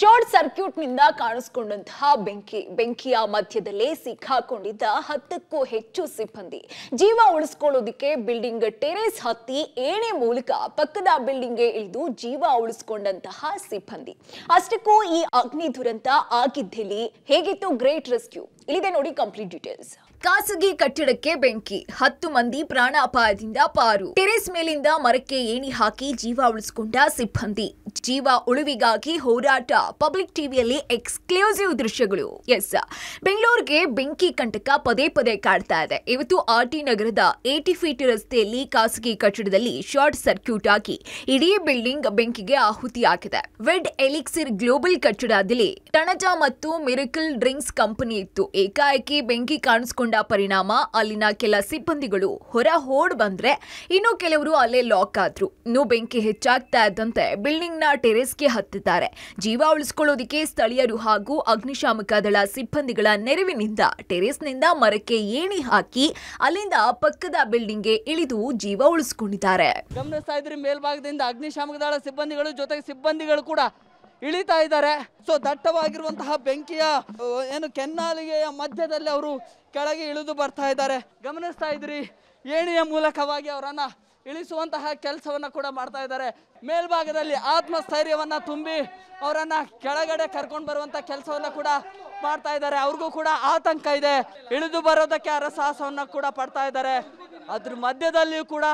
short circuit ನಿಂದ ಕಾಣಿಸಿಕೊಂಡಂತಹ ಬೆಂಕಿ ಬೆಂಕಿಯ ಮಧ್ಯದಲ್ಲೇ ಸಿಕ್ಕಾಕೊಂಡಿದ್ದ ಹತ್ತಕ್ಕೂ ಹೆಚ್ಚು ಸಿಬ್ಬಂದಿ ಜೀವ ಉಳಿಸ್ಕೊಳ್ಳೋದಿಕ್ಕೆ ಬಿಲ್ಡಿಂಗ್ ಟೆರೇಸ್ ಹತ್ತಿ ಏಣೆ ಮೂಲಕ ಪಕ್ಕದ ಗೆ ಇಳಿದು ಜೀವ ಉಳಿಸ್ಕೊಂಡಂತಹ ಸಿಬ್ಬಂದಿ ಅಷ್ಟಕ್ಕೂ ಈ ಅಗ್ನಿ ದುರಂತ ಆಗಿದ್ದಲ್ಲಿ ಹೇಗಿತ್ತು ಗ್ರೇಟ್ ರೆಸ್ಕ್ಯೂ ಇಲ್ಲಿದೆ ನೋಡಿ ಕಂಪ್ಲೀಟ್ ಡೀಟೇಲ್ಸ್ ಖಾಸಗಿ ಕಟ್ಟಡಕ್ಕೆ ಬೆಂಕಿ ಹತ್ತು ಮಂದಿ ಪ್ರಾಣ ಅಪಾಯದಿಂದ ಪಾರು ಟೆರೆಸ್ ಮೇಲಿಂದ ಮರಕ್ಕೆ ಏಣಿ ಹಾಕಿ ಜೀವ ಉಳಿಸಿಕೊಂಡ ಸಿಬ್ಬಂದಿ ಜೀವ ಉಳಿವಿಗಾಗಿ ಹೋರಾಟ ಪಬ್ಲಿಕ್ ಟಿವಿಯಲ್ಲಿ ಎಕ್ಸ್ಕ್ಲೂಸಿವ್ ದೃಶ್ಯಗಳು ಎಸ್ ಬೆಂಗಳೂರಿಗೆ ಬೆಂಕಿ ಕಂಟಕ ಪದೇ ಪದೇ ಕಾಡ್ತಾ ಇದೆ ಇವತ್ತು ಆರ್ಟಿ ನಗರದ ಏಟಿ ಫೀಟ್ ರಸ್ತೆಯಲ್ಲಿ ಖಾಸಗಿ ಕಟ್ಟಡದಲ್ಲಿ ಶಾರ್ಟ್ ಸರ್ಕ್ಯೂಟ್ ಆಗಿ ಇಡೀ ಬಿಲ್ಡಿಂಗ್ ಬೆಂಕಿಗೆ ಆಹುತಿಯಾಗಿದೆ ವೆಡ್ ಎಲಿಕ್ಸಿರ್ ಗ್ಲೋಬಲ್ ಕಟ್ಟಡದಲ್ಲಿ ತಣಜ ಮತ್ತು ಮಿರಿಕಲ್ ಡ್ರಿಂಕ್ಸ್ ಕಂಪನಿ ಇತ್ತು ಏಕಾಏಕಿ ಬೆಂಕಿ ಕಾಣಿಸಿಕೊಂಡ ಕಂಡ ಪರಿಣಾಮ ಅಲ್ಲಿನ ಕೆಲ ಸಿಬ್ಬಂದಿಗಳು ಹೊರ ಹೋಡ್ ಬಂದ್ರೆ ಇನ್ನು ಕೆಲವರು ಅಲ್ಲೇ ಲಾಕ್ ಆದ್ರು ಇನ್ನು ಬೆಂಕಿ ಹೆಚ್ಚಾಗ್ತಾ ಇದ್ದಂತೆ ಬಿಲ್ಡಿಂಗ್ನ ಟೆರೆಸ್ಗೆ ಹತ್ತಿದ್ದಾರೆ ಜೀವ ಉಳಿಸ್ಕೊಳ್ಳೋದಿಕ್ಕೆ ಸ್ಥಳೀಯರು ಹಾಗೂ ಅಗ್ನಿಶಾಮಕ ದಳ ಸಿಬ್ಬಂದಿಗಳ ನೆರವಿನಿಂದ ಟೆರೆಸ್ನಿಂದ ಮರಕ್ಕೆ ಏಣಿ ಹಾಕಿ ಅಲ್ಲಿಂದ ಪಕ್ಕದ ಬಿಲ್ಡಿಂಗ್ಗೆ ಇಳಿದು ಜೀವ ಉಳಿಸಿಕೊಂಡಿದ್ದಾರೆ ಗಮನಿಸ್ತಾ ಇದ್ರೆ ಮೇಲ್ಭಾಗದಿಂದ ಅಗ್ನಿಶಾಮಕ ದಳ ಸಿಬ್ಬಂದಿಗಳು ಜೊತೆಗೆ ಸಿಬ್ಬಂದಿಗಳು ಕೂಡ ಇಳಿತಾ ಇದ್ದಾರೆ ಸೊ ದಟ್ಟವಾಗಿರುವಂತಹ ಬೆಂಕಿಯ ಏನು ಕೆನ್ನಾಲಿಗೆಯ ಮಧ್ಯದಲ್ಲಿ ಅವರು ಕೆಳಗೆ ಇಳಿದು ಬರ್ತಾ ಇದ್ದಾರೆ ಗಮನಿಸ್ತಾ ಇದ್ರಿ ಏಣಿಯ ಮೂಲಕವಾಗಿ ಅವರನ್ನು ಇಳಿಸುವಂತಹ ಕೆಲಸವನ್ನು ಕೂಡ ಮಾಡ್ತಾ ಇದ್ದಾರೆ ಮೇಲ್ಭಾಗದಲ್ಲಿ ಆತ್ಮಸ್ಥೈರ್ಯವನ್ನು ತುಂಬಿ ಅವರನ್ನು ಕೆಳಗಡೆ ಕರ್ಕೊಂಡು ಬರುವಂಥ ಕೆಲಸವನ್ನು ಕೂಡ ಮಾಡ್ತಾ ಇದ್ದಾರೆ ಅವ್ರಿಗೂ ಕೂಡ ಆತಂಕ ಇದೆ ಇಳಿದು ಬರೋದಕ್ಕೆ ಅರಸಾಹಸವನ್ನು ಕೂಡ ಪಡ್ತಾ ಇದ್ದಾರೆ ಅದ್ರ ಮಧ್ಯದಲ್ಲಿಯೂ ಕೂಡ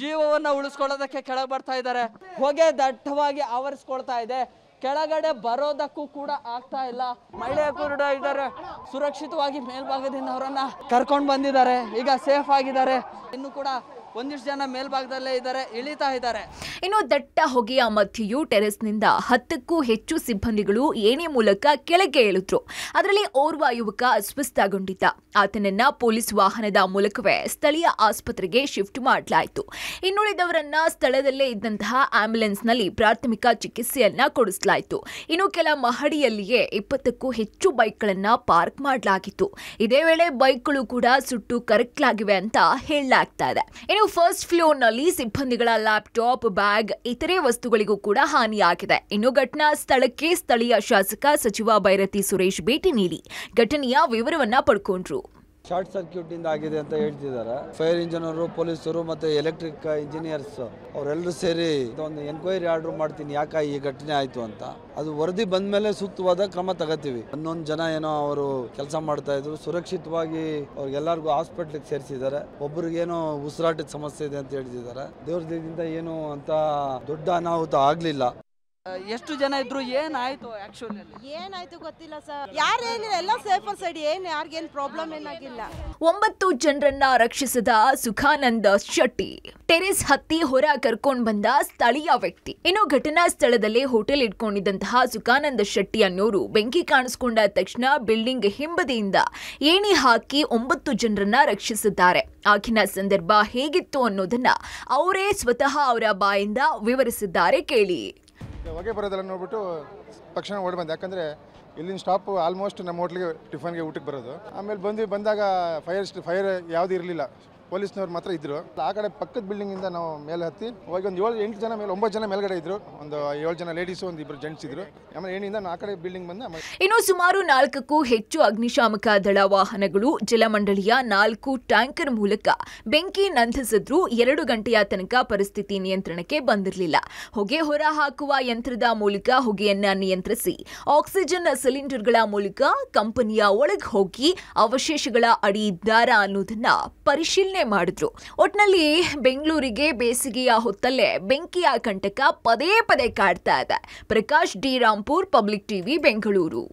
ಜೀವವನ್ನು ಉಳಿಸ್ಕೊಳ್ಳೋದಕ್ಕೆ ಕೆಳಗೆ ಬರ್ತಾ ಇದ್ದಾರೆ ಹೊಗೆ ದಟ್ಟವಾಗಿ ಆವರಿಸ್ಕೊಳ್ತಾ ಇದೆ ಕೆಳಗಡೆ ಬರೋದಕ್ಕೂ ಕೂಡ ಆಗ್ತಾ ಇಲ್ಲ ಮಹಿಳೆ ಕೂಡ ಇದ್ದಾರೆ ಸುರಕ್ಷಿತವಾಗಿ ಮೇಲ್ಭಾಗದಿಂದ ಅವರನ್ನ ಕರ್ಕೊಂಡು ಬಂದಿದ್ದಾರೆ ಈಗ ಸೇಫ್ ಆಗಿದ್ದಾರೆ ಇನ್ನು ಕೂಡ ಒಂದಿಷ್ಟು ಜನ ಮೇಲ್ಭಾಗದಲ್ಲೇ ಇದ್ದಾರೆ ಇಳಿತಾ ಇದ್ದಾರೆ ಇನ್ನು ದಟ್ಟ ಹೊಗೆಯ ಮಧ್ಯೆಯೂ ಟೆರೆಸ್ನಿಂದ ಹತ್ತಕ್ಕೂ ಹೆಚ್ಚು ಸಿಬ್ಬಂದಿಗಳು ಏನೇ ಮೂಲಕ ಕೆಳಗೆ ಇಳಿದ್ರು ಅದರಲ್ಲಿ ಓರ್ವ ಯುವಕ ಅಸ್ವಸ್ಥಗೊಂಡಿದ್ದ ಆತನನ್ನ ಪೊಲೀಸ್ ವಾಹನದ ಮೂಲಕವೇ ಸ್ಥಳೀಯ ಆಸ್ಪತ್ರೆಗೆ ಶಿಫ್ಟ್ ಮಾಡಲಾಯಿತು ಇನ್ನುಳಿದವರನ್ನ ಸ್ಥಳದಲ್ಲೇ ಇದ್ದಂತಹ ನಲ್ಲಿ ಪ್ರಾಥಮಿಕ ಚಿಕಿತ್ಸೆಯನ್ನ ಕೊಡಿಸಲಾಯಿತು ಇನ್ನು ಕೆಲ ಮಹಡಿಯಲ್ಲಿಯೇ ಇಪ್ಪತ್ತಕ್ಕೂ ಹೆಚ್ಚು ಬೈಕ್ಗಳನ್ನ ಪಾರ್ಕ್ ಮಾಡಲಾಗಿತ್ತು ಇದೇ ವೇಳೆ ಬೈಕ್ಗಳು ಕೂಡ ಸುಟ್ಟು ಕರಕಲಾಗಿವೆ ಅಂತ ಹೇಳಲಾಗ್ತಾ ಇದೆ ಫಸ್ಟ್ ಫ್ಲೋರ್ ನಲ್ಲಿ ಸಿಬ್ಬಂದಿಗಳ ಲ್ಯಾಪ್ಟಾಪ್ ಬ್ಯಾಗ್ ಇತರೆ ವಸ್ತುಗಳಿಗೂ ಕೂಡ ಹಾನಿಯಾಗಿದೆ ಇನ್ನು ಘಟನಾ ಸ್ಥಳಕ್ಕೆ ಸ್ಥಳೀಯ ಶಾಸಕ ಸಚಿವ ಬೈರತಿ ಸುರೇಶ್ ಭೇಟಿ ನೀಡಿ ಘಟನೆಯ ವಿವರವನ್ನ ಪಡ್ಕೊಂಡ್ರು ಶಾರ್ಟ್ ಸರ್ಕ್ಯೂಟ್ ಇಂದ ಆಗಿದೆ ಅಂತ ಹೇಳ್ತಿದ್ದಾರೆ ಫೈರ್ ಇಂಜಿನಿಯರು ಪೊಲೀಸರು ಮತ್ತೆ ಎಲೆಕ್ಟ್ರಿಕ್ ಇಂಜಿನಿಯರ್ಸ್ ಅವರೆಲ್ಲರೂ ಸೇರಿ ಒಂದು ಎನ್ಕ್ವೈರಿ ಆರ್ಡರ್ ಮಾಡ್ತೀನಿ ಯಾಕೆ ಈ ಘಟನೆ ಆಯ್ತು ಅಂತ ಅದು ವರದಿ ಬಂದ ಮೇಲೆ ಸೂಕ್ತವಾದ ಕ್ರಮ ತಗೋತೀವಿ ಹನ್ನೊಂದು ಜನ ಏನೋ ಅವರು ಕೆಲಸ ಮಾಡ್ತಾ ಇದ್ರು ಸುರಕ್ಷಿತವಾಗಿ ಅವ್ರಿಗೆಲ್ಲರಿಗೂ ಹಾಸ್ಪಿಟ್ಲಿಗೆ ಸೇರಿಸಿದ್ದಾರೆ ಒಬ್ಬರಿಗೇನೋ ಉಸಿರಾಟದ ಸಮಸ್ಯೆ ಇದೆ ಅಂತ ಹೇಳ್ತಿದ್ದಾರೆ ದೇವ್ರದಿಂದ ಏನು ಅಂತ ದೊಡ್ಡ ಅನಾಹುತ ಆಗ್ಲಿಲ್ಲ ಎಷ್ಟು ಜನ ಇದ್ರು ಏನಾಯ್ತು ಏನಾಯ್ತು ಗೊತ್ತಿಲ್ಲ ಸರ್ ಯಾರೇನಿಲ್ಲ ಎಲ್ಲ ಸೇಫರ್ ಸೈಡ್ ಏನ್ ಯಾರಿಗೇನ್ ಪ್ರಾಬ್ಲಮ್ ಏನಾಗಿಲ್ಲ ಒಂಬತ್ತು ಜನರನ್ನ ರಕ್ಷಿಸಿದ ಸುಖಾನಂದ ಶೆಟ್ಟಿ ಟೆರೆಸ್ ಹತ್ತಿ ಹೊರ ಕರ್ಕೊಂಡ್ ಬಂದ ಸ್ಥಳೀಯ ವ್ಯಕ್ತಿ ಇನ್ನು ಘಟನಾ ಸ್ಥಳದಲ್ಲಿ ಹೋಟೆಲ್ ಇಟ್ಕೊಂಡಿದ್ದಂತಹ ಸುಖಾನಂದ ಶೆಟ್ಟಿ ಅನ್ನೋರು ಬೆಂಕಿ ಕಾಣಿಸ್ಕೊಂಡ ತಕ್ಷಣ ಬಿಲ್ಡಿಂಗ್ ಹಿಂಬದಿಯಿಂದ ಏಣಿ ಹಾಕಿ ಒಂಬತ್ತು ಜನರನ್ನ ರಕ್ಷಿಸಿದ್ದಾರೆ ಆಗಿನ ಸಂದರ್ಭ ಹೇಗಿತ್ತು ಅನ್ನೋದನ್ನ ಅವರೇ ಸ್ವತಃ ಅವರ ಬಾಯಿಂದ ವಿವರಿಸಿದ್ದಾರೆ ಕೇಳಿ ಹೊಗೆ ಬರೋದೆಲ್ಲ ನೋಡ್ಬಿಟ್ಟು ತಕ್ಷಣ ಓಡಿ ಬಂದೆ ಯಾಕಂದರೆ ಇಲ್ಲಿನ ಸ್ಟಾಪ್ ಆಲ್ಮೋಸ್ಟ್ ನಮ್ಮ ಹೋಟ್ಲಿಗೆ ಟಿಫನ್ಗೆ ಊಟಕ್ಕೆ ಬರೋದು ಆಮೇಲೆ ಬಂದು ಬಂದಾಗ ಫೈರ್ ಫೈರ್ ಯಾವುದೂ ಇರಲಿಲ್ಲ ಪೊಲೀಸ್ನವ್ರು ಮಾತ್ರ ಇದ್ರು ಆ ಕಡೆ ಪಕ್ಕದ ಬಿಲ್ಡಿಂಗ್ ಇಂದ ನಾವು ಮೇಲೆ ಹತ್ತಿ ಹೋಗಿ ಒಂದು ಏಳು ಎಂಟು ಜನ ಮೇಲೆ ಒಂಬತ್ತು ಜನ ಮೇಲ್ಗಡೆ ಇದ್ರು ಒಂದು ಏಳು ಜನ ಲೇಡೀಸ್ ಒಂದು ಇಬ್ಬರು ಜೆಂಟ್ಸ್ ಇದ್ರು ಆಮೇಲೆ ಏನಿಂದ ಆ ಕಡೆ ಬಿಲ್ಡಿಂಗ್ ಬಂದ ಇನ್ನು ಸುಮಾರು ನಾಲ್ಕಕ್ಕೂ ಹೆಚ್ಚು ಅಗ್ನಿಶಾಮಕ ದಳ ವಾಹನಗಳು ಜಲಮಂಡಳಿಯ ನಾಲ್ಕು ಟ್ಯಾಂಕರ್ ಮೂಲಕ ಬೆಂಕಿ ನಂದಿಸಿದ್ರು ಎರಡು ಗಂಟೆಯ ತನಕ ಪರಿಸ್ಥಿತಿ ನಿಯಂತ್ರಣಕ್ಕೆ ಬಂದಿರಲಿಲ್ಲ ಹೊಗೆ ಹೊರ ಹಾಕುವ ಯಂತ್ರದ ಮೂಲಕ ಹೊಗೆಯನ್ನ ನಿಯಂತ್ರಿಸಿ ಆಕ್ಸಿಜನ್ ಸಿಲಿಂಡರ್ಗಳ ಮೂಲಕ ಕಂಪನಿಯ ಒಳಗೆ ಹೋಗಿ ಅವಶೇಷಗಳ ಅಡಿ ಇದ್ದಾರಾ ಅನ್ನೋದನ್ನ ಪರಿಶೀಲನೆ ಮಾಡಿದ್ರು ಒಟ್ನಲ್ಲಿ ಬೆಂಗಳೂರಿಗೆ ಬೇಸಿಗೆಯ ಹೊತ್ತಲ್ಲೇ ಬೆಂಕಿಯ ಕಂಟಕ ಪದೇ ಪದೇ ಕಾಡ್ತಾ ಇದೆ Prakash D Rampur public TV Bengaluru